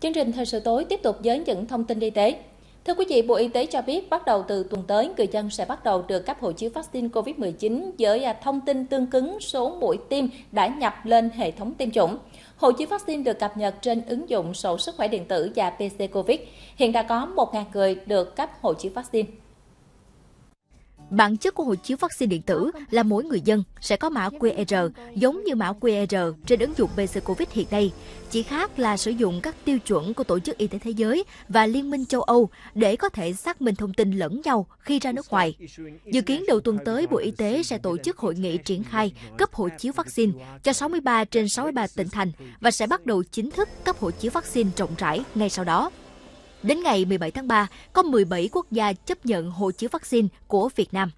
Chương trình thời sự tối tiếp tục với những thông tin y tế. Thưa quý vị, Bộ Y tế cho biết bắt đầu từ tuần tới, người dân sẽ bắt đầu được cấp hộ chiếu vaccine COVID-19 với à, thông tin tương cứng số mũi tiêm đã nhập lên hệ thống tiêm chủng. Hộ chiếu vaccine được cập nhật trên ứng dụng sổ sức khỏe điện tử và PC COVID. Hiện đã có 1.000 người được cấp hộ chiếu vaccine. Bản chất của hộ chiếu vaccine điện tử là mỗi người dân sẽ có mã QR giống như mã QR trên ứng dụng BC Covid hiện nay. Chỉ khác là sử dụng các tiêu chuẩn của Tổ chức Y tế Thế giới và Liên minh châu Âu để có thể xác minh thông tin lẫn nhau khi ra nước ngoài. Dự kiến đầu tuần tới, Bộ Y tế sẽ tổ chức hội nghị triển khai cấp hộ chiếu vaccine cho 63 trên 63 tỉnh thành và sẽ bắt đầu chính thức cấp hộ chiếu vaccine rộng rãi ngay sau đó. Đến ngày 17 tháng 3, có 17 quốc gia chấp nhận hộ chiếu vaccine của Việt Nam.